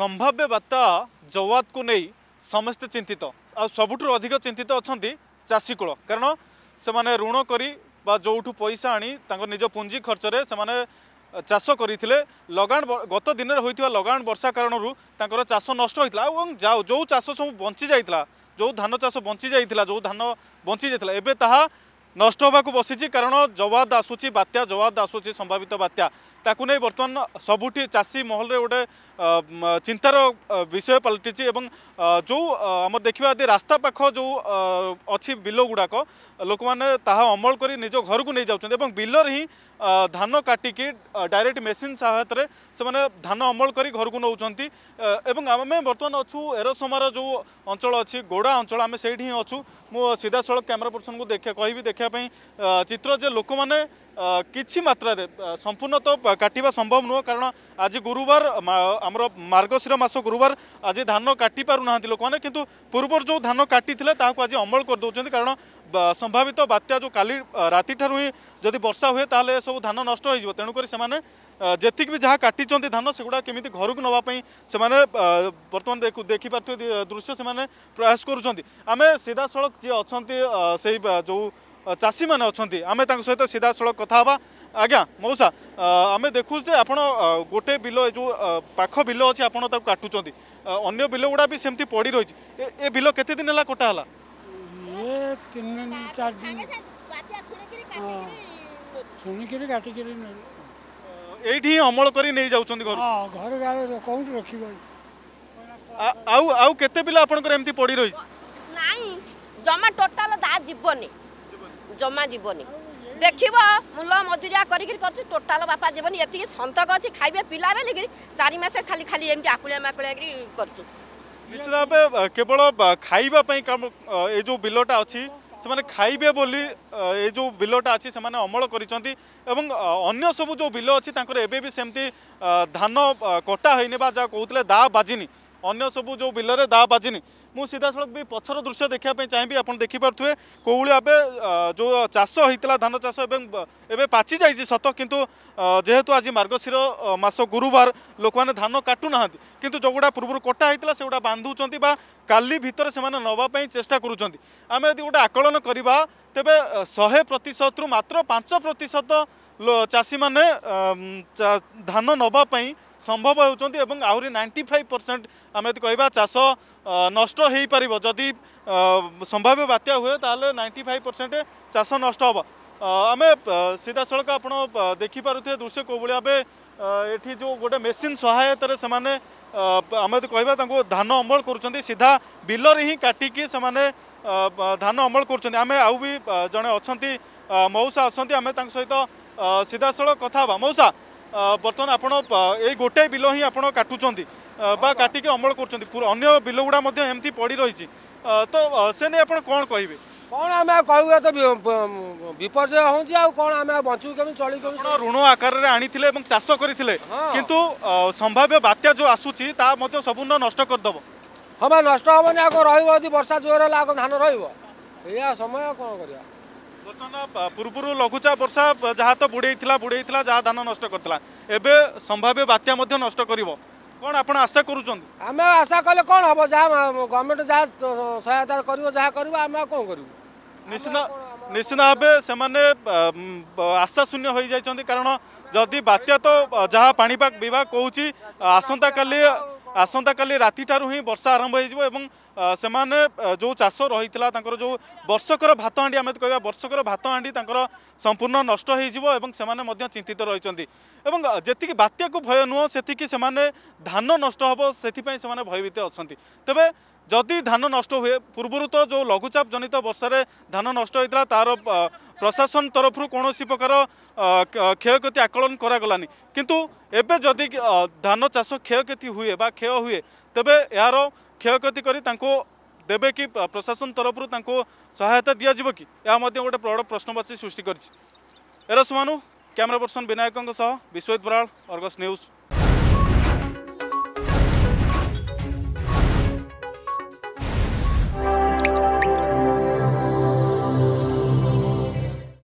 ସମ୍ଭାବ୍ୟ ବାତ୍ୟା ଜୱାଦକୁ ନେଇ ସମସ୍ତେ ଚିନ୍ତିତ ଆଉ ସବୁଠାରୁ ଅଧିକ ଚିନ୍ତିତ ଅଛନ୍ତି ଚାଷୀକୂଳ କାରଣ ସେମାନେ ଋଣ କରି ବା ଯେଉଁଠୁ ପଇସା ଆଣି ତାଙ୍କ ନିଜ ପୁଞ୍ଜି ଖର୍ଚ୍ଚରେ ସେମାନେ ଚାଷ କରିଥିଲେ ଲଗାଣ ଗତ ଦିନରେ ହୋଇଥିବା ଲଗାଣ ବର୍ଷା କାରଣରୁ ତାଙ୍କର ଚାଷ ନଷ୍ଟ ହୋଇଥିଲା ଏବଂ ଯେଉଁ ଚାଷ ସବୁ ବଞ୍ଚିଯାଇଥିଲା ଯେଉଁ ଧାନ ଚାଷ ବଞ୍ଚିଯାଇଥିଲା ଯେଉଁ ଧାନ ବଞ୍ଚିଯାଇଥିଲା ଏବେ ତାହା ନଷ୍ଟ ହେବାକୁ ବସିଛି କାରଣ ଜବାଦ ଆସୁଛି ବାତ୍ୟା ଜବାଦ ଆସୁଛି ସମ୍ଭାବିତ ବାତ୍ୟା ତାକୁ ନେଇ ବର୍ତ୍ତମାନ ସବୁଠି ଚାଷୀ ମହଲରେ ଗୋଟେ ଚିନ୍ତାର ବିଷୟ ପାଲଟିଛି ଏବଂ ଯେଉଁ ଆମର ଦେଖିବା ଯଦି ରାସ୍ତା ପାଖ ଯେଉଁ ଅଛି ବିଲ ଗୁଡ଼ାକ ଲୋକମାନେ ତାହା ଅମଳ କରି ନିଜ ଘରକୁ ନେଇଯାଉଛନ୍ତି ଏବଂ ବିଲରେ ହିଁ ଧାନ କାଟିକି ଡାଇରେକ୍ଟ ମେସିନ୍ ସହାୟତାରେ ସେମାନେ ଧାନ ଅମଳ କରି ଘରକୁ ନେଉଛନ୍ତି ଏବଂ ଆମେ ବର୍ତ୍ତମାନ ଅଛୁ ଏରସମାର ଯେଉଁ ଅଞ୍ଚଳ ଅଛି ଗୋଡ଼ା ଅଞ୍ଚଳ ଆମେ ସେଇଠି ହିଁ ଅଛୁ ମୁଁ ସିଧାସଳଖ କ୍ୟାମେରା ପର୍ସନ୍କୁ ଦେଖ କହିବି ଦେଖିବା ପାଇଁ ଚିତ୍ର ଯେ ଲୋକମାନେ କିଛି ମାତ୍ରାରେ ସମ୍ପୂର୍ଣ୍ଣ ତ କାଟିବା ସମ୍ଭବ ନୁହଁ କାରଣ ଆଜି ଗୁରୁବାର ଆମର ମାର୍ଗଶିର ମାସ ଗୁରୁବାର ଆଜି ଧାନ କାଟି ପାରୁନାହାନ୍ତି ଲୋକମାନେ କିନ୍ତୁ ପୂର୍ବରୁ ଯେଉଁ ଧାନ କାଟିଥିଲେ ତାହାକୁ ଆଜି ଅମଳ କରିଦେଉଛନ୍ତି କାରଣ ସମ୍ଭାବିତ ବାତ୍ୟା ଯେଉଁ କାଲି ରାତିଠାରୁ ହିଁ ଯଦି ବର୍ଷା ହୁଏ ତାହେଲେ ଏସବୁ ଧାନ ନଷ୍ଟ ହୋଇଯିବ ତେଣୁକରି ସେମାନେ ଯେତିକି ବି ଯାହା କାଟିଛନ୍ତି ଧାନ ସେଗୁଡ଼ା କେମିତି ଘରକୁ ନେବା ପାଇଁ ସେମାନେ ବର୍ତ୍ତମାନ ଦେଖିପାରୁଥିବା ଦୃଶ୍ୟ ସେମାନେ ପ୍ରୟାସ କରୁଛନ୍ତି ଆମେ ସିଧାସଳଖ ଯିଏ ଅଛନ୍ତି ସେଇ ଯେଉଁ ଚାଷୀମାନେ ଅଛନ୍ତି ଆମେ ତାଙ୍କ ସହିତ ସିଧାସଳଖ କଥା ହେବା ଆଜ୍ଞା ମଉସା ଆମେ ଦେଖୁଛୁ ଯେ ଆପଣ ଗୋଟେ ବିଲ ଏ ଯେଉଁ ପାଖ ବିଲ ଅଛି ଆପଣ ତାକୁ କାଟୁଛନ୍ତି ଅନ୍ୟ ବିଲ ଗୁଡ଼ା ବି ସେମିତି ପଡ଼ି ରହିଛି ଏ ବିଲ କେତେ জমা যাবনি দেখিব মূল মজুরিয়া করি করছি টোটাল বাপা যাবনি এত সন্তক অছি খাইবে পিলা বেলিকি চারি মাসে খালি খালি এমনি আকুলিয়া মাকুলিয়া করছু ନିଶ୍ଚିତ ଭାବେ କେବଳ ଖାଇବା ପାଇଁ କାମ ଏ ଯେଉଁ ବିଲଟା ଅଛି ସେମାନେ ଖାଇବେ ବୋଲି ଏ ଯେଉଁ ବିଲଟା ଅଛି ସେମାନେ ଅମଳ କରିଛନ୍ତି ଏବଂ ଅନ୍ୟ ସବୁ ଯେଉଁ ବିଲ ଅଛି ତାଙ୍କର ଏବେ ବି ସେମିତି ଧାନ କଟା ହେଇନି ବା ଯାହା କହୁଥିଲେ ଦା ବାଜିନି ଅନ୍ୟ ସବୁ ଯେଉଁ ବିଲରେ ଦା ବାଜିନି ମୁଁ ସିଧାସଳଖ ବି ପଛର ଦୃଶ୍ୟ ଦେଖିବା ପାଇଁ ଚାହିଁବି ଆପଣ ଦେଖିପାରୁଥିବେ କେଉଁଭଳି ଭାବେ ଯେଉଁ ଚାଷ ହୋଇଥିଲା ଧାନ ଚାଷ ଏବଂ ଏବେ ପାଚି ଯାଇଛି ସତ କିନ୍ତୁ ଯେହେତୁ ଆଜି ମାର୍ଗଶିର ମାସ ଗୁରୁବାର ଲୋକମାନେ ଧାନ କାଟୁନାହାନ୍ତି କିନ୍ତୁ ଯେଉଁଗୁଡ଼ା ପୂର୍ବରୁ କଟା ହୋଇଥିଲା ସେଗୁଡ଼ା ବାନ୍ଧୁଛନ୍ତି ବା କାଲି ଭିତରେ ସେମାନେ ନେବା ପାଇଁ ଚେଷ୍ଟା କରୁଛନ୍ତି ଆମେ ଯଦି ଗୋଟେ ଆକଳନ କରିବା ତେବେ ଶହେ ପ୍ରତିଶତରୁ ମାତ୍ର ପାଞ୍ଚ ପ୍ରତିଶତ ଚାଷୀମାନେ ଧାନ ନେବା ପାଇଁ सम्भव हुन्छ आउने नाइन्टी फाइभ पर्सेन्ट आमे चास नष्ट पार ज बात्या नाइन्टी फाइभ पर्सेन्ट चास नष्ट हामी सिधासँग आपिपुथे दृश्य कोही भावे एटि जो गए मेसिन सहायतले आउँदै क्या धान अमल गर्ु सीधा बिलर ही हिँड काटिक धान अमल गर् जे अनि मौसा अन् त सहित कथा हे मौसा ବର୍ତ୍ତମାନ ଆପଣ ଏଇ ଗୋଟାଏ ବିଲ ହିଁ ଆପଣ କାଟୁଛନ୍ତି ବା କାଟିକି ଅମଳ କରୁଛନ୍ତି ଅନ୍ୟ ବିଲ ଗୁଡ଼ା ମଧ୍ୟ ଏମିତି ପଡ଼ି ରହିଛି ତ ସେ ନେଇ ଆପଣ କ'ଣ କହିବେ କ'ଣ ଆମେ ଆଉ କହିବୁ ତ ବିପର୍ଯ୍ୟୟ ହେଉଛି ଆଉ କ'ଣ ଆମେ ବଞ୍ଚିବୁ କେମିତି ଚଳିବୁ ଋଣ ଆକାରରେ ଆଣିଥିଲେ ଏବଂ ଚାଷ କରିଥିଲେ କିନ୍ତୁ ସମ୍ଭାବ୍ୟ ବାତ୍ୟା ଯେଉଁ ଆସୁଛି ତାହା ମଧ୍ୟ ସବୁଦିନ ନଷ୍ଟ କରିଦେବ ହଁ ନଷ୍ଟ ହେବନି ଆଗ ରହିବ ଯଦି ବର୍ଷା ଜୋର ହେଲା ଆଗ ଧାନ ରହିବ ଏଇଆ ସମୟ କ'ଣ କରିବା ବର୍ତ୍ତମାନ ପୂର୍ବରୁ ଲଘୁଚାପ ବର୍ଷା ଯାହା ତ ବୁଡ଼େଇଥିଲା ବୁଡ଼େଇଥିଲା ଯାହା ଧାନ ନଷ୍ଟ କରିଥିଲା ଏବେ ସମ୍ଭାବ୍ୟ ବାତ୍ୟା ମଧ୍ୟ ନଷ୍ଟ କରିବ କ'ଣ ଆପଣ ଆଶା କରୁଛନ୍ତି ଆମେ ଆଶା କଲେ କ'ଣ ହେବ ଯାହା ଗଭର୍ଣ୍ଣମେଣ୍ଟ ଯାହା ସହାୟତା କରିବ ଯାହା କରିବ ଆମେ ଆଉ କ'ଣ କରିବୁ ନିଶ୍ଚିନ୍ତ ଭାବେ ସେମାନେ ଆଶାଶୂନ୍ୟ ହୋଇଯାଇଛନ୍ତି କାରଣ ଯଦି ବାତ୍ୟା ତ ଯାହା ପାଣିପାଗ ବିଭାଗ କହୁଛି ଆସନ୍ତାକାଲି ଆସନ୍ତାକାଲି ରାତିଠାରୁ ହିଁ ବର୍ଷା ଆରମ୍ଭ ହୋଇଯିବ ଏବଂ ସେମାନେ ଯେଉଁ ଚାଷ ରହିଥିଲା ତାଙ୍କର ଯେଉଁ ବର୍ଷକର ଭାତ ହାଣ୍ଡି ଆମେ କହିବା ବର୍ଷକର ଭାତ ହାଣ୍ଡି ତାଙ୍କର ସମ୍ପୂର୍ଣ୍ଣ ନଷ୍ଟ ହୋଇଯିବ ଏବଂ ସେମାନେ ମଧ୍ୟ ଚିନ୍ତିତ ରହିଛନ୍ତି ଏବଂ ଯେତିକି ବାତ୍ୟାକୁ ଭୟ ନୁହଁ ସେତିକି ସେମାନେ ଧାନ ନଷ୍ଟ ହେବ ସେଥିପାଇଁ ସେମାନେ ଭୟଭୀତ ଅଛନ୍ତି ତେବେ ଯଦି ଧାନ ନଷ୍ଟ ହୁଏ ପୂର୍ବରୁ ତ ଯେଉଁ ଲଘୁଚାପ ଜନିତ ବର୍ଷାରେ ଧାନ ନଷ୍ଟ ହୋଇଥିଲା ତା'ର ପ୍ରଶାସନ ତରଫରୁ କୌଣସି ପ୍ରକାର କ୍ଷୟକ୍ଷତି ଆକଳନ କରାଗଲାନି କିନ୍ତୁ ଏବେ ଯଦି ଧାନ ଚାଷ କ୍ଷୟକ୍ଷତି ହୁଏ ବା କ୍ଷୟ ହୁଏ ତେବେ ଏହାର କ୍ଷୟକ୍ଷତି କରି ତାଙ୍କୁ ଦେବେ କି ପ୍ରଶାସନ ତରଫରୁ ତାଙ୍କୁ ସହାୟତା ଦିଆଯିବ କି ଏହା ମଧ୍ୟ ଗୋଟେ ପ୍ରବଳ ପ୍ରଶ୍ନବାଚୀ ସୃଷ୍ଟି କରିଛି ଏରସମାନୁ କ୍ୟାମେରା ପର୍ସନ ବିନାୟକଙ୍କ ସହ ବିଶ୍ୱଜିତ ବରାଳ ଅର୍ଗସ୍ ନ୍ୟୁଜ୍